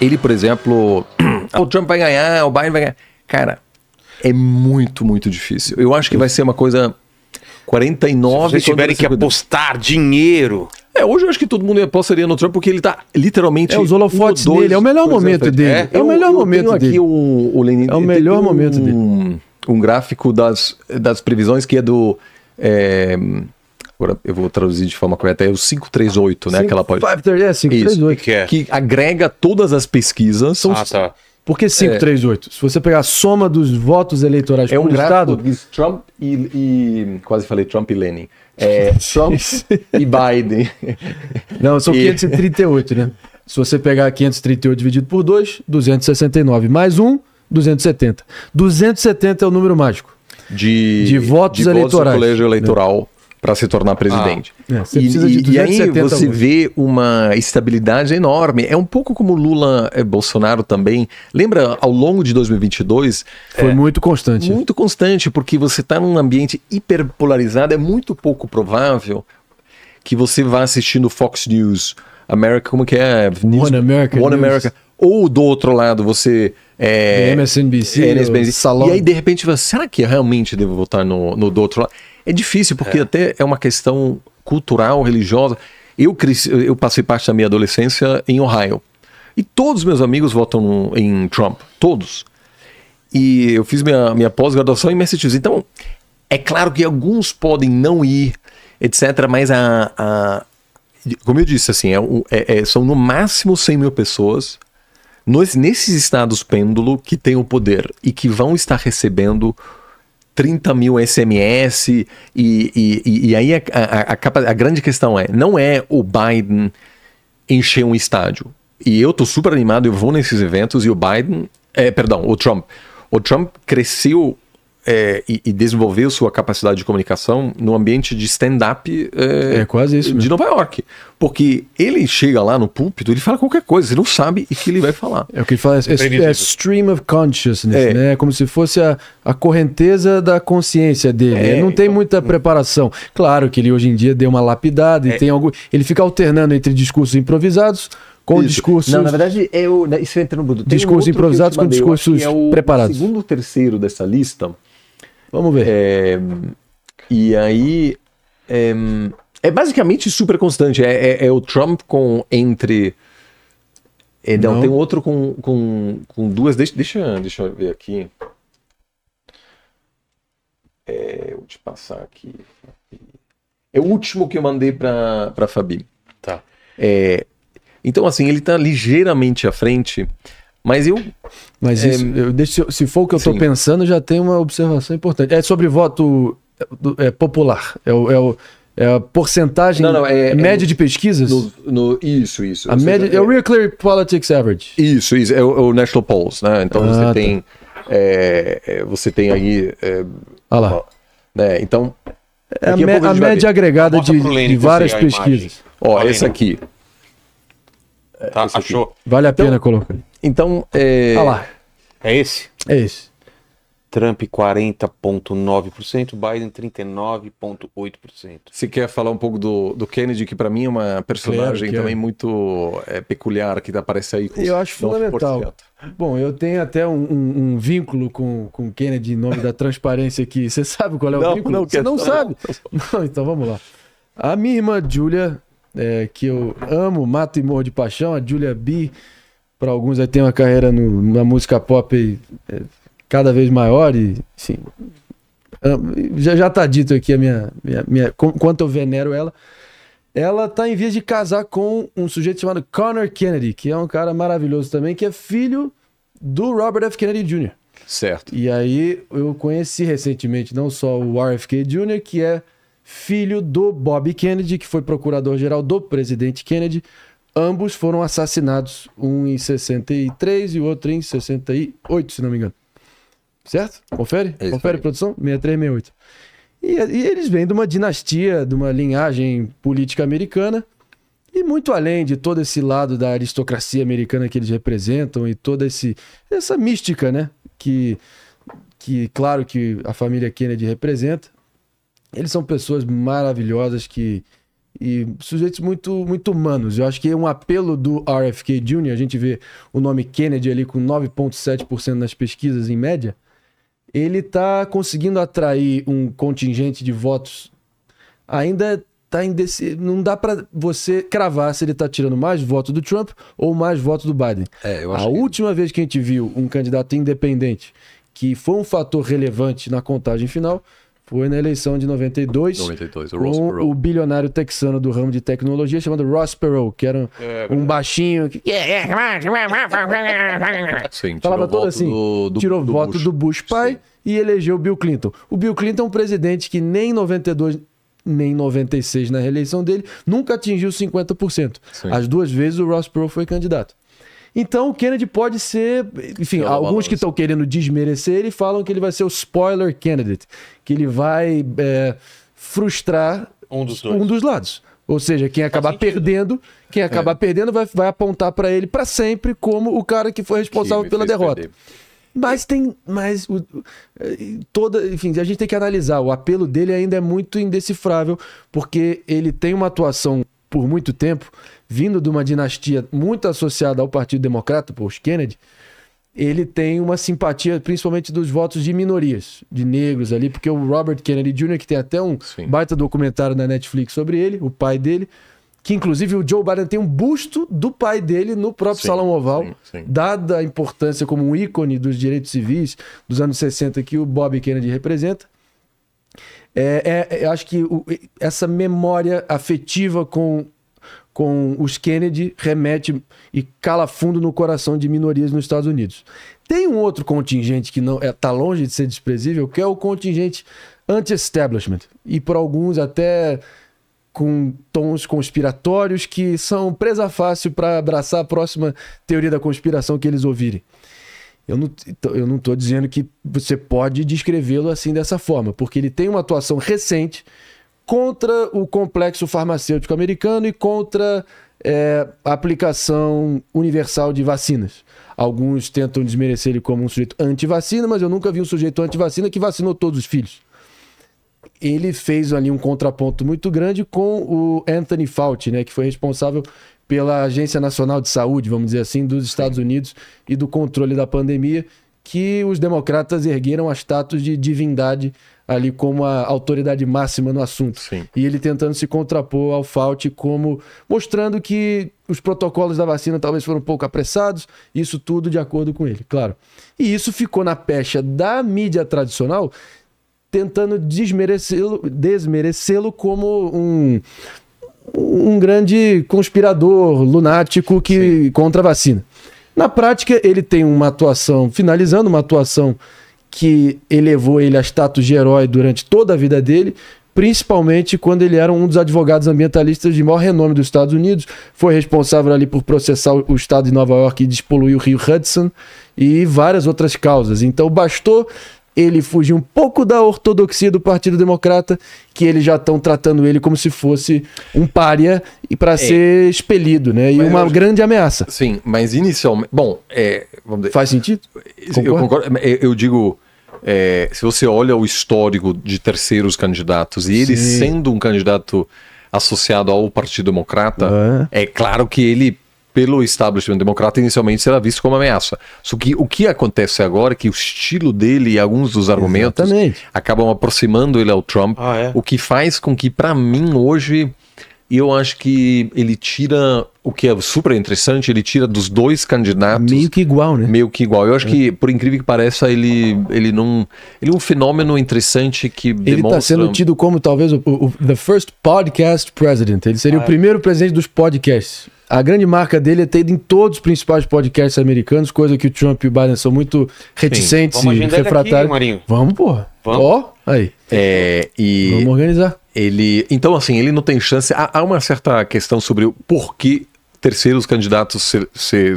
ele, por exemplo, ah, o Trump vai ganhar, o Biden vai ganhar. Cara, é muito, muito difícil. Eu acho que vai ser uma coisa 49... Se tiverem que apostar dinheiro... É, hoje eu acho que todo mundo apostaria no Trump porque ele tá literalmente. É, os holofotes dois, dele, é o melhor momento dele. É, é, o melhor eu, momento eu tenho dele. aqui o, o Lenin, É o melhor um, momento dele. Um gráfico das, das previsões que é do. É, agora eu vou traduzir de forma correta, é o 538, né? 5, aquela pode... 538, é, 538. Isso, que, é? que agrega todas as pesquisas. Ah, são... Ah, tá. Por que 538? É. Se você pegar a soma dos votos eleitorais é por um estado... De Trump e, e, Quase falei Trump e Lenin. É, Trump e Biden. Não, são e... 538, né? Se você pegar 538 dividido por 2, 269. Mais um, 270. 270 é o número mágico. De, de votos de eleitorais. Votos do colégio eleitoral. Né? para se tornar presidente. Ah, é, e, e aí você vê uma estabilidade enorme. É um pouco como Lula é, Bolsonaro também. Lembra, ao longo de 2022... Foi é, muito constante. Muito constante, porque você está num ambiente hiperpolarizado. É muito pouco provável que você vá assistindo Fox News, America, como que é? News, One America. One News. America. Ou do outro lado, você... É, é MSNBC, é, MSNBC. Salão. E aí, de repente, você, será que realmente devo votar no, no do outro lado? É difícil, porque é. até é uma questão cultural, religiosa. Eu, cresci, eu passei parte da minha adolescência em Ohio. E todos os meus amigos votam em Trump. Todos. E eu fiz minha, minha pós-graduação em Massachusetts. Então, é claro que alguns podem não ir, etc. Mas a. a como eu disse, assim, é, é, é, são no máximo 100 mil pessoas nos, nesses estados pêndulo que têm o poder e que vão estar recebendo 30 mil SMS, e, e, e aí a, a, a, a, grande questão é: não é o Biden encher um estádio. E eu tô super animado, eu vou nesses eventos, e o Biden. É, perdão, o Trump. O Trump cresceu é, e, e, desenvolver sua capacidade de comunicação no ambiente de stand-up é, é, quase isso, de Nova York. Porque ele chega lá no púlpito, ele fala qualquer coisa, ele não sabe o que ele vai falar. É o que ele fala, é, é, é stream of consciousness, é. né? É como se fosse a, a correnteza da consciência dele. ele não tem então, muita hum. preparação. Claro que ele hoje em dia deu uma lapidada e tem algo. Ele fica alternando entre discursos improvisados com isso. discursos. Não, na verdade, é né, isso entra no Discursos um improvisados com discursos preparados. O segundo ou terceiro dessa lista Vamos ver. É, e aí. É, é, basicamente super constante. É, é, é o Trump com entre. É, não, não, tem outro com, com, com duas. Deixa, deixa, deixa eu ver aqui. É, vou te passar aqui. É o último que eu mandei para Fabi. Tá. É, então, assim, ele está ligeiramente à frente mas eu. Mas é, isso, eu, se for o que eu estou pensando, já tem uma observação importante. É sobre voto é, é popular. É o, é é a porcentagem não, não, é, é média é, de pesquisas? No, no, isso, isso. A média, seja, é, o Real Clear Politics Average. Isso, isso. É o, é o National Polls, né? Então ah, você tá. tem. você tem aí. ah lá. Né? Então. É a, a, a média agregada de, de várias pesquisas. Ó, esse aqui. É, tá, achou. Aqui. Vale a então, pena colocar. Então, é... Ah lá. É esse? É esse. Trump 40,9%, Biden 39,8%. Se quer falar um pouco do, do Kennedy, que para mim é uma personagem claro é. também é. muito é, peculiar, que aparece aí com Eu acho fundamental. Bom, eu tenho até um, um, um, vínculo com, com Kennedy em nome da transparência aqui. Você sabe qual é o não, vínculo? Não, Você não sabe? Não, então vamos lá. A minha irmã Julia é, que eu amo, mato e morro de paixão, a Julia B. Para alguns aí tem uma carreira no, na música pop é, cada vez maior e sim, já, já tá dito aqui a minha, minha, minha quanto eu venero ela. Ela tá em vias de casar com um sujeito chamado Connor Kennedy, que é um cara maravilhoso também, que é filho do Robert F. Kennedy Jr. Certo. E aí eu conheci recentemente não só o RFK Jr., que é filho do Bob Kennedy, que foi procurador-geral do presidente Kennedy. Ambos foram assassinados, um em 63 e o outro em 68, se não me engano. Certo? Confere? É isso Confere, aí. produção? 6368. E, e eles vêm de uma dinastia, de uma linhagem política americana. E muito além de todo esse lado da aristocracia americana que eles representam e toda esse, essa mística, né? Que, que, claro, que a família Kennedy representa. Eles são pessoas maravilhosas que e sujeitos muito, muito humanos. Eu acho que é um apelo do RFK Jr., a gente vê o nome Kennedy ali com 9,7% nas pesquisas em média, ele está conseguindo atrair um contingente de votos. Ainda tá indeciso. não dá para você cravar se ele está tirando mais votos do Trump ou mais votos do Biden. É, a que... última vez que a gente viu um candidato independente que foi um fator relevante na contagem final foi na eleição de 92, 92 o, com o bilionário texano do ramo de tecnologia chamado Ross Perot, que era um, é, um baixinho que Sim, falava todo assim, do, do, tirou do voto Bush. do Bush pai Sim. e elegeu Bill Clinton. O Bill Clinton é um presidente que nem em 92 nem em 96 na reeleição dele, nunca atingiu 50%. Sim. As duas vezes o Ross Perot foi candidato. Então o Kennedy pode ser. Enfim, alguns que estão querendo desmerecer ele falam que ele vai ser o spoiler candidate, que ele vai é, frustrar um dos, dois. um dos lados. Ou seja, quem acabar perdendo, quem é. acabar é. perdendo vai, vai apontar para ele para sempre como o cara que foi responsável que pela derrota. Perder. Mas tem. Mas o, é, toda. Enfim, a gente tem que analisar. O apelo dele ainda é muito indecifrável, porque ele tem uma atuação por muito tempo, vindo de uma dinastia muito associada ao Partido Democrata, por Kennedy, ele tem uma simpatia principalmente dos votos de minorias, de negros ali, porque o Robert Kennedy Jr., que tem até um Sim. baita documentário na Netflix sobre ele, o pai dele, que inclusive o Joe Biden tem um busto do pai dele no próprio sim, Salão Oval, sim, sim. dada a importância como um ícone dos direitos civis dos anos 60 que o Bob Kennedy representa. É, é, é, eu acho que o, essa memória afetiva com, com os Kennedy remete e cala fundo no coração de minorias nos Estados Unidos. Tem um outro contingente que não está é, tá longe de ser desprezível, que é o contingente anti-establishment. E por alguns até com tons conspiratórios que são presa fácil para abraçar a próxima teoria da conspiração que eles ouvirem. Eu não, eu não tô dizendo que você pode descrevê-lo assim dessa forma, porque ele tem uma atuação recente contra o complexo farmacêutico americano e contra é, a aplicação universal de vacinas. Alguns tentam desmerecer ele como um sujeito anti-vacina, mas eu nunca vi um sujeito anti-vacina que vacinou todos os filhos. Ele fez ali um contraponto muito grande com o Anthony Fauci, né, que foi responsável pela Agência Nacional de Saúde, vamos dizer assim, dos Estados Sim. Unidos e do controle da pandemia, que os democratas ergueram a status de divindade ali como a autoridade máxima no assunto. Sim. E ele tentando se contrapor ao Fauci como mostrando que os protocolos da vacina talvez foram um pouco apressados, isso tudo de acordo com ele, claro. E isso ficou na pecha da mídia tradicional tentando desmerecê-lo desmerecê como um um grande conspirador lunático que Sim. contra a vacina. Na prática, ele tem uma atuação, finalizando uma atuação que elevou ele a status de herói durante toda a vida dele, principalmente quando ele era um dos advogados ambientalistas de maior renome dos Estados Unidos, foi responsável ali por processar o estado de Nova York e despoluir o rio Hudson e várias outras causas. Então bastou ele fugiu um pouco da ortodoxia do Partido Democrata, que eles já estão tratando ele como se fosse um pária e para é. ser expelido, né? E mas uma eu... grande ameaça. Sim, mas inicialmente, bom, é, vamos dizer, faz sentido. Eu concordo. concordo. Eu digo, é, se você olha o histórico de terceiros candidatos e ele Sim. sendo um candidato associado ao Partido Democrata, uhum. é claro que ele pelo establishment democrata, inicialmente será visto como ameaça. Só que o que acontece agora é que o estilo dele e alguns dos argumentos Exatamente. acabam aproximando ele ao Trump, ah, é? o que faz com que, para mim, hoje, eu acho que ele tira o que é super interessante, ele tira dos dois candidatos. Meio que igual, né? Meio que igual. Eu acho é. que, por incrível que pareça, ele, ele não. Ele é um fenômeno interessante que ele tá demonstra. Ele está sendo tido como talvez o, o, The First Podcast President. Ele seria ah, o é. primeiro presidente dos podcasts. A grande marca dele é ter ido em todos os principais podcasts americanos, coisa que o Trump e o Biden são muito reticentes Sim, e refratários. Aqui, Vamos, porra. Vamos. Ó, oh, aí. É, e... Vamos organizar. Ele, então, assim, ele não tem chance. Há, há uma certa questão sobre o porquê terceiros candidatos ser, se,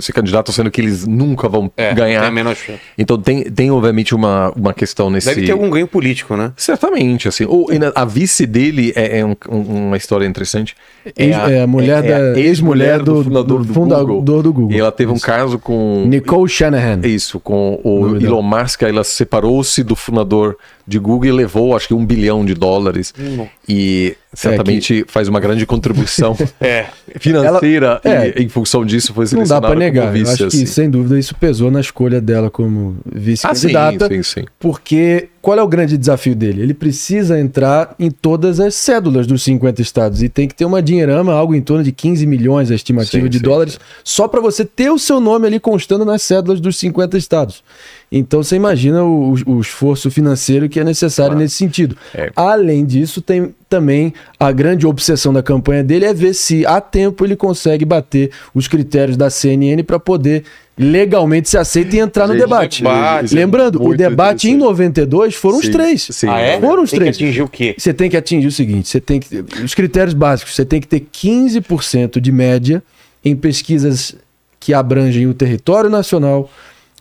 sendo que eles nunca vão é, ganhar. Tem então tem, tem, obviamente, uma, uma questão nesse. Deve ter algum ganho político, né? Certamente, assim. Ou, a vice dele é, é um, uma história interessante. É, a, é a, mulher é, é da. Ex-mulher do, do, fundador, do, do, Google. do, Google. E ela teve isso. um caso com. Nicole Shanahan. Isso, com o Elon Musk, ela separou-se do fundador de Google e levou, acho que, um bilhão de dólares. Hum. E é, certamente é que... faz uma grande contribuição é. financeira Ela... É. e, é. em função disso foi selecionada Não dá para negar, vice, acho assim. que sem dúvida isso pesou na escolha dela como vice-candidata, ah, sim, sim, sim. porque qual é o grande desafio dele? Ele precisa entrar em todas as cédulas dos 50 estados e tem que ter uma dinheirama, algo em torno de 15 milhões a estimativa de dólares, só para você ter o seu nome ali constando nas cédulas dos 50 estados. Então você imagina o, o esforço financeiro que é necessário claro. nesse sentido. É. Além disso, tem também a grande obsessão da campanha dele é ver se há tempo ele consegue bater os critérios da CNN para poder legalmente se aceita e entrar no debate. debate. Lembrando, o debate em 92 foram sim, os três. Sim. Ah, é? Foram os tem três. Tem que atingir o quê? Você tem que atingir o seguinte, você tem que os critérios básicos, você tem que ter 15% de média em pesquisas que abrangem o território nacional,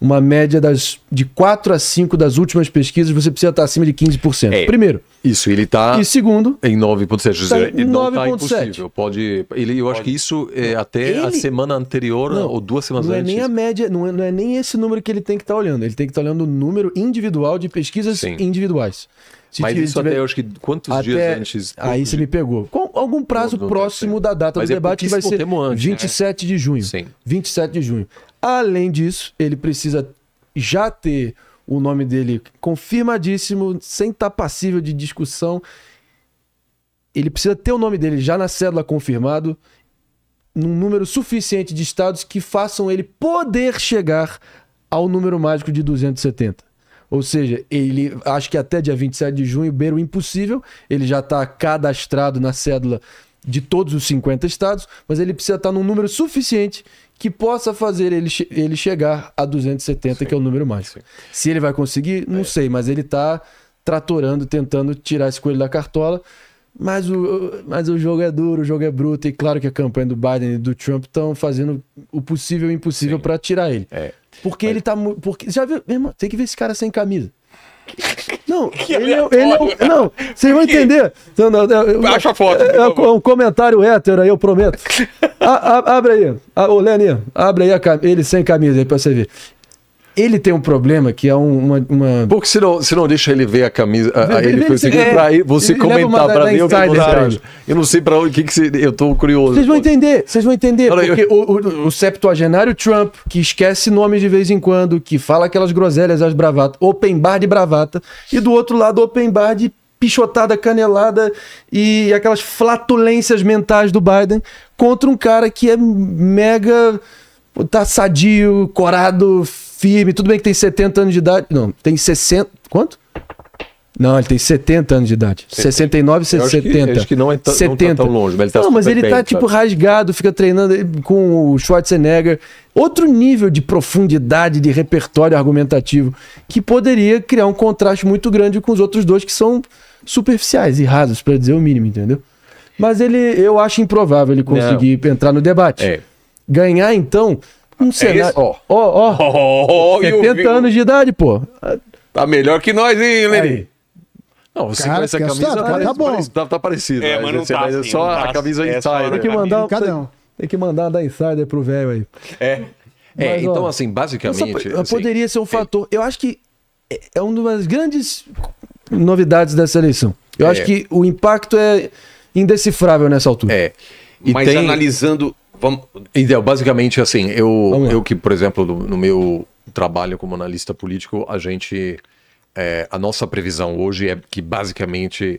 uma média das, de 4 a 5 das últimas pesquisas, você precisa estar acima de 15%. É, Primeiro. Isso, ele está. E segundo. Em 9,7. Tá em não está impossível. Pode, ele, eu Pode. acho que isso é até ele... a semana anterior não, ou duas semanas não é antes. Não é nem a média, não é, não é nem esse número que ele tem que estar tá olhando. Ele tem que estar tá olhando o número individual de pesquisas Sim. individuais. Se Mas isso tiver... até, eu acho que quantos até... dias antes? Aí ah, você me pegou. Com algum prazo não, não próximo da data Mas do é debate, que vai ser antes, 27 né? de junho. Sim. 27 de junho. Além disso, ele precisa já ter o nome dele confirmadíssimo, sem estar passível de discussão. Ele precisa ter o nome dele já na cédula confirmado, num número suficiente de estados que façam ele poder chegar ao número mágico de 270. Ou seja, ele acho que até dia 27 de junho beira o impossível. Ele já está cadastrado na cédula de todos os 50 estados, mas ele precisa estar tá num número suficiente que possa fazer ele, ele chegar a 270, sim, que é o número mágico. Sim. Se ele vai conseguir, não é. sei, mas ele está tratorando, tentando tirar esse coelho da cartola. Mas o, mas o jogo é duro, o jogo é bruto, e claro que a campanha do Biden e do Trump estão fazendo o possível e o impossível para tirar ele. É. Porque mas... ele tá. Porque, já viu, irmão, tem que ver esse cara sem camisa. Não, ele é, ele é, Não, vocês vão entender. Então, Baixa a foto. É, é um comentário hétero aí, eu prometo. a, a, abre aí. A, ô, abre aí a, ele sem camisa aí pra você ver. Ele tem um problema que é um, uma, uma. Porque se não, se não deixa ele ver a camisa. A, a ele, ele, você, é, pra, você ele comentar para mim, eu, eu não sei para onde que, que você, Eu tô curioso. Vocês vão entender, vocês vão entender. porque eu... o, o, o, septuagenário Trump, que esquece nomes de vez em quando, que fala aquelas groselhas, as bravatas, open bar de bravata, e do outro lado, open bar de pichotada, canelada e aquelas flatulências mentais do Biden contra um cara que é mega tá sadio, corado, firme. Tudo bem que tem 70 anos de idade. Não, tem 60. Quanto? Não, ele tem 70 anos de idade. 69, 70. Eu acho que, acho que não é tão, 70. Não tá tão longe, mas ele tá Não, mas ele tá, bem, tá, sabe? tipo, rasgado, fica treinando com o Schwarzenegger. Outro nível de profundidade de repertório argumentativo que poderia criar um contraste muito grande com os outros dois que são superficiais e rasos, para dizer o mínimo, entendeu? Mas ele, eu acho improvável ele conseguir não. entrar no debate. É ganhar, então, um é cenário. Ó, ó, ó. 70 anos de idade, pô. Tá melhor que nós, hein, Lenny? Não, você Cara, com essa camisa tá, bom. tá, tá parecido. É, né? mas não você tá é só não assim, a camisa assim, insider. Tem que tá mandar, cada um. tem que mandar da insider pro velho aí. É. é mas, então ó, assim, basicamente, essa, assim, poderia ser um fator. É. Eu acho que é, é uma das grandes novidades dessa eleição. Eu é. acho que o impacto é indecifrável nessa altura. É. E mas tem... analisando vamos... Então, basicamente, assim, eu, eu que, por exemplo, no, no, meu trabalho como analista político, a gente. É, a nossa previsão hoje é que, basicamente,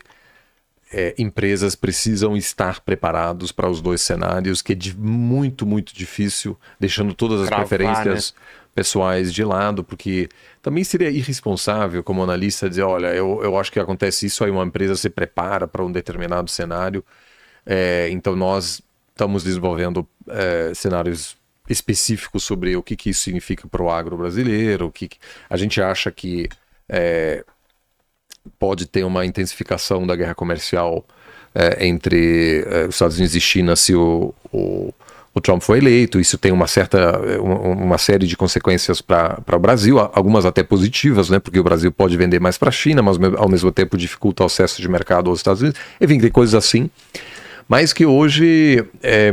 é, empresas precisam estar preparados para os dois cenários, que é de, muito, muito difícil, deixando todas as preferências. Né? pessoais de lado, porque também seria irresponsável como analista dizer, olha, eu, eu acho que acontece isso, aí uma empresa se prepara para um determinado cenário, é, então nós estamos desenvolvendo é, cenários específicos sobre o que, que isso significa para o agro brasileiro, o que, que, a gente acha que é, pode ter uma intensificação da guerra comercial é, entre é, os Estados Unidos e China se o, o, o, Trump for eleito. Isso tem uma certa, é, uma, uma série de consequências para o Brasil, algumas até positivas, né? Porque o Brasil pode vender mais para a China, mas ao mesmo tempo dificulta o acesso de mercado aos Estados Unidos. Enfim, tem coisas assim mas que hoje é,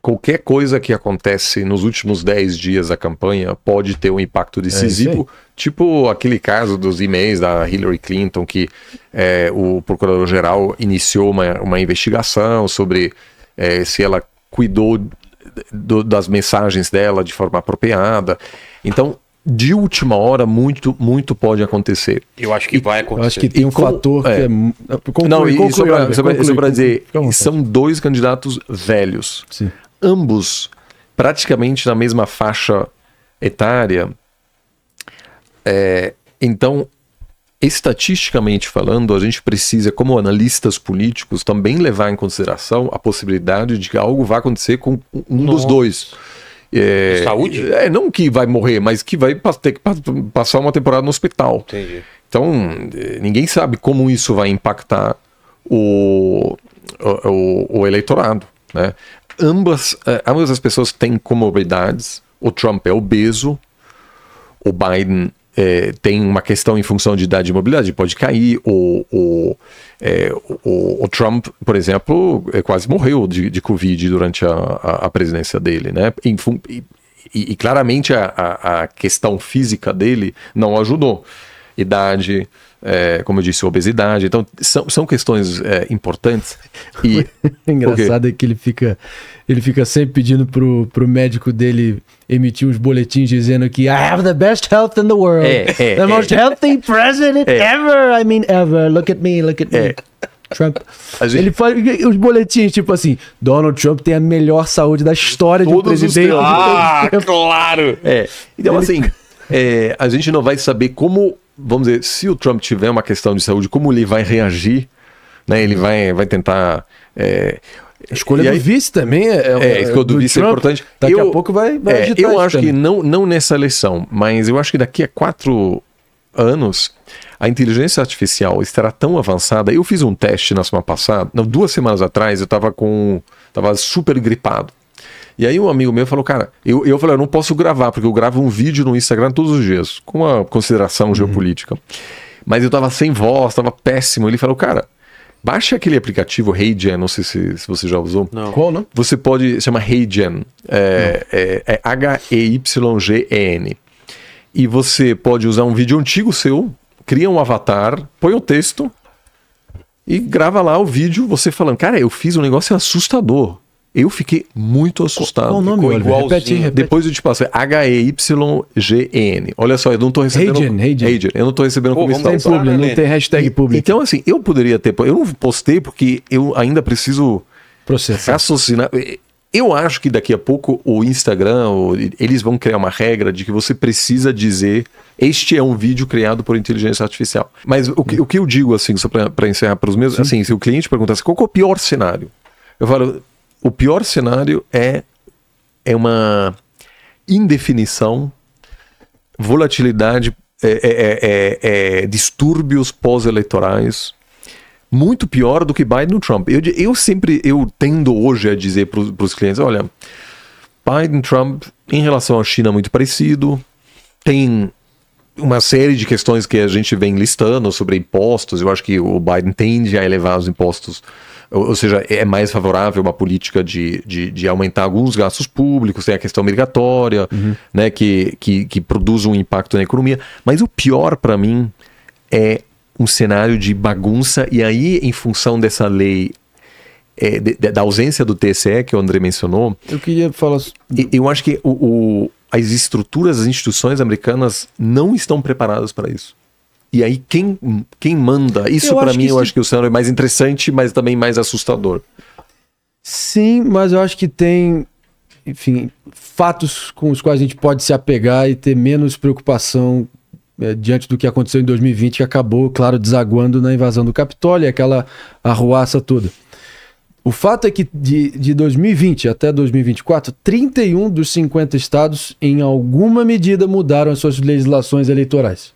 qualquer coisa que acontece nos últimos 10 dias da campanha pode ter um impacto é decisivo, é tipo aquele caso dos e-mails da Hillary Clinton, que é, o procurador-geral iniciou uma, uma investigação sobre é, se ela cuidou do, das mensagens dela de forma apropriada. Então, de última hora, muito, muito pode acontecer. Eu acho que e, vai acontecer. Eu acho que tem e um com, fator é, que é. Conclui, é não, e conclui, só para dizer, são dois candidatos velhos. Sim. Ambos praticamente na mesma faixa etária. É, então, estatisticamente falando, a gente precisa, como analistas políticos, também levar em consideração a possibilidade de que algo vá acontecer com um Nossa. dos dois. É, saúde? É, não que vai morrer, mas que vai ter que passar uma temporada no hospital. Entendi. Então, ninguém sabe como isso vai impactar o, o, o eleitorado. Né? Ambas, eh, ambas as pessoas têm comorbidades. O Trump é obeso, o Biden é, tem uma questão em função de idade e mobilidade, pode cair. O, o, é, o, o Trump, por exemplo, é, quase morreu de, de Covid durante a, a, a presidência dele, né? Em, e, e, claramente a, a, questão física dele não ajudou. Idade, é, como eu disse, obesidade. Então, são, são questões é, importantes. E engraçado é que ele fica, ele fica sempre pedindo pro, pro médico dele emitir uns boletins dizendo que I have the best health in the world. É, é the é. most healthy president é. ever. I mean, ever. Look at me, look at me. Trump. Gente... Ele faz os boletins, tipo assim, Donald Trump tem a melhor saúde da história Todos de um presidente. Os... Ah, claro! É. Então, Ele... assim, é, a gente não vai saber como vamos dizer, se o Trump tiver uma questão de saúde, como ele vai reagir? Né? Ele vai, vai tentar. É... A escolha e do aí, vice também é, é, a é, é escolha do, do vice é Trump, é importante. Daqui eu, a pouco vai, vai é, Eu acho também. que não, não nessa eleição, mas eu acho que daqui a quatro anos a inteligência artificial estará tão avançada. Eu fiz um teste na semana passada, não, duas semanas atrás, eu estava com. Estava super gripado. E aí um amigo meu falou, cara, eu, eu falei, eu não posso gravar, porque eu gravo um vídeo no Instagram todos os dias, com uma consideração uhum. geopolítica. Mas eu tava sem voz, tava péssimo. Ele falou, cara, baixa aquele aplicativo HeyGen, não sei se, se você já usou. Não. Qual, não? Né? Você pode, chama HeyGen, é, é, é, é H-E-Y-G-E-N. E você pode usar um vídeo antigo seu, cria um avatar, põe um texto e grava lá o vídeo você falando, cara, eu fiz um negócio assustador. Eu fiquei muito assustado. Qual o nome? Repete, repete. Depois eu te passo. H-E-Y-G-N. Olha só, eu não estou recebendo... Hagen, Hagen. Eu não estou recebendo Pô, comissão. Não tá? tem, né? não tem hashtag público. Então, assim, eu poderia ter... Eu não postei porque eu ainda preciso... Processar. Raciocinar. Eu acho que daqui a pouco o Instagram, eles vão criar uma regra de que você precisa dizer este é um vídeo criado por inteligência artificial. Mas o que, o que eu digo, assim, só para encerrar para os meus, Sim. assim, se o cliente perguntasse qual é o pior cenário, eu falo, o pior cenário é, é uma indefinição, volatilidade, é é, é, é, é, distúrbios pós-eleitorais, muito pior do que Biden e Trump. Eu, eu sempre, eu tendo hoje a dizer para os clientes, olha, Biden, Trump, em relação à China, muito parecido, tem uma série de questões que a gente vem listando sobre impostos, eu acho que o Biden tende a elevar os impostos ou, seja, é mais favorável uma política de, de, de, aumentar alguns gastos públicos, tem a questão migratória, uhum. né, que, que, que produz um impacto na economia. Mas o pior para mim é um cenário de bagunça, e aí, em função dessa lei é, de, de, da ausência do TSE que o André mencionou. Eu queria falar. Eu, eu acho que o, o, as estruturas, as instituições americanas não estão preparadas para isso. E aí, quem, quem manda? Isso, para mim, eu acho que o cenário é mais interessante, mas também mais assustador. Sim, mas eu acho que tem, enfim, fatos com os quais a gente pode se apegar e ter menos preocupação é, diante do que aconteceu em 2020, que acabou, claro, desaguando na invasão do Capitólio, aquela arruaça toda. O fato é que de, de 2020 até 2024, 31 dos 50 estados, em alguma medida, mudaram as suas legislações eleitorais.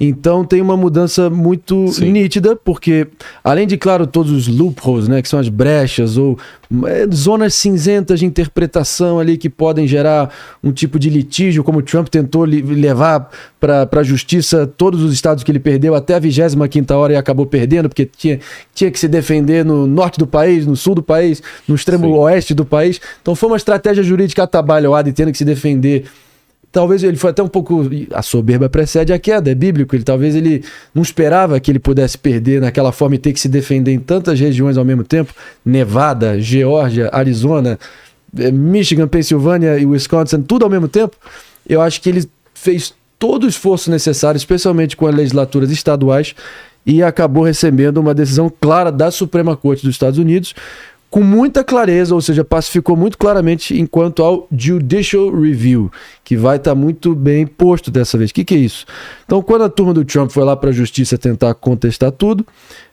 Então tem uma mudança muito Sim. nítida, porque além de, claro, todos os loopholes, né, que são as brechas ou é, zonas cinzentas de interpretação ali que podem gerar um tipo de litígio, como Trump tentou levar para a justiça todos os estados que ele perdeu até a 25 hora e acabou perdendo, porque tinha, tinha que se defender no norte do país, no sul do país, no extremo Sim. oeste do país. Então foi uma estratégia jurídica atabalhoada e tendo que se defender Talvez ele foi até um pouco. A soberba precede a queda, é bíblico. Ele talvez ele não esperava que ele pudesse perder naquela forma e ter que se defender em tantas regiões ao mesmo tempo Nevada, Geórgia, Arizona, eh, Michigan, Pensilvânia e Wisconsin, tudo ao mesmo tempo. Eu acho que ele fez todo o esforço necessário, especialmente com as legislaturas estaduais, e acabou recebendo uma decisão clara da Suprema Corte dos Estados Unidos, com muita clareza, ou seja, pacificou muito claramente enquanto ao Judicial Review, que vai estar tá muito bem posto dessa vez. O que, que, é isso? Então, quando a turma do Trump foi lá para a justiça tentar contestar tudo,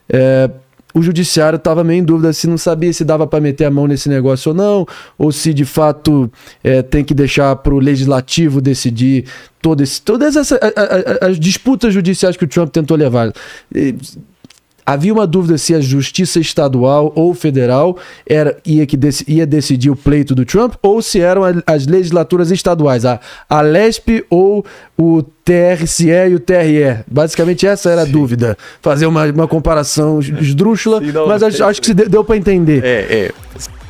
é, o judiciário estava meio em dúvida se não sabia se dava para meter a mão nesse negócio ou não, ou se de fato é, tem que deixar para o legislativo decidir todo esse, todas essa, a, a, as disputas judiciais que o Trump tentou levar. E, havia uma dúvida se a justiça estadual ou federal era, ia, que dec, ia decidir o pleito do Trump ou se eram as legislaturas estaduais, a, a LESP ou o TRCE e o TRE. Basicamente essa era a dúvida. Fazer uma, uma comparação esdrúxula, Sim, não, mas acho, acho, que deu, deu para entender. É, é.